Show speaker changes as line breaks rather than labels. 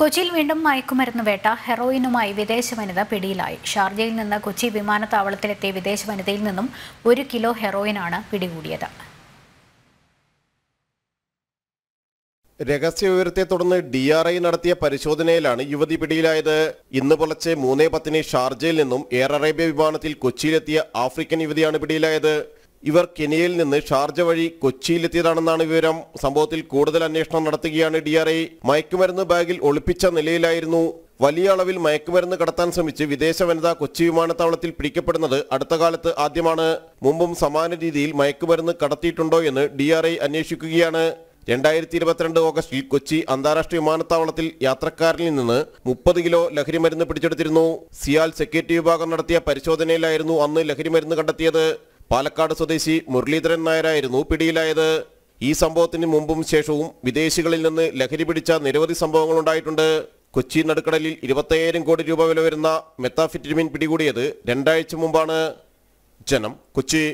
കൊച്ചിയിൽ വീണ്ടും മയക്കുമരുന്ന് വേട്ട ഹെറോയിനുമായി വിദേശ വനിത പിടിയിലായി ഷാർജയിൽ നിന്ന് കൊച്ചി വിമാനത്താവളത്തിലെത്തിയ വിദേശ വനിതയിൽ നിന്നും ഒരു കിലോ ഹെറോയിനാണ് പിടികൂടിയത്
രഹസ്യ വിവരത്തെ തുടർന്ന് ഡി ആർ ഐ നടത്തിയ പരിശോധനയിലാണ് യുവതി പിടിയിലായത് ഇന്ന് പുലർച്ചെ മൂന്നേ പത്തിന് ഷാർജയിൽ നിന്നും എയർ അറേബ്യ വിമാനത്തിൽ കൊച്ചിയിലെത്തിയ ആഫ്രിക്കൻ യുവതിയാണ് പിടിയിലായത് ഇവർ കെനിയയിൽ നിന്ന് ഷാർജ വഴി കൊച്ചിയിലെത്തിയതാണെന്നാണ് വിവരം സംഭവത്തിൽ കൂടുതൽ അന്വേഷണം നടത്തുകയാണ് ഡി ആർ ഐ മയക്കുമരുന്ന് ബാഗിൽ ഒളിപ്പിച്ച നിലയിലായിരുന്നു വലിയ അളവിൽ മയക്കുമരുന്ന് കടത്താൻ ശ്രമിച്ച് വിദേശ വനിത കൊച്ചി വിമാനത്താവളത്തിൽ പിടിക്കപ്പെടുന്നത് അടുത്ത കാലത്ത് ആദ്യമാണ് മുമ്പും സമാന രീതിയിൽ മയക്കുമരുന്ന് കടത്തിയിട്ടുണ്ടോ എന്ന് ഡി ആർ ഐ അന്വേഷിക്കുകയാണ് രണ്ടായിരത്തി ഇരുപത്തിരണ്ട് ഓഗസ്റ്റിൽ കൊച്ചി അന്താരാഷ്ട്ര വിമാനത്താവളത്തിൽ യാത്രക്കാരിൽ നിന്ന് മുപ്പത് കിലോ ലഹരിമരുന്ന് പിടിച്ചെടുത്തിരുന്നു സിയാൽ സെക്യൂരിറ്റി വിഭാഗം നടത്തിയ പരിശോധനയിലായിരുന്നു അന്ന് ലഹരിമരുന്ന് കണ്ടെത്തിയത് പാലക്കാട് സ്വദേശി മുരളീധരൻ നായരായിരുന്നു പിടിയിലായത് ഈ സംഭവത്തിന് മുമ്പും ശേഷവും വിദേശികളിൽ നിന്ന് ലഹരി പിടിച്ച നിരവധി സംഭവങ്ങൾ ഉണ്ടായിട്ടുണ്ട് കൊച്ചി നടുക്കടലിൽ ഇരുപത്തയ്യായിരം കോടി രൂപ വില വരുന്ന മെത്താഫിറ്റിമിൻ പിടികൂടിയത് രണ്ടാഴ്ച മുമ്പാണ് ജനം കൊച്ചി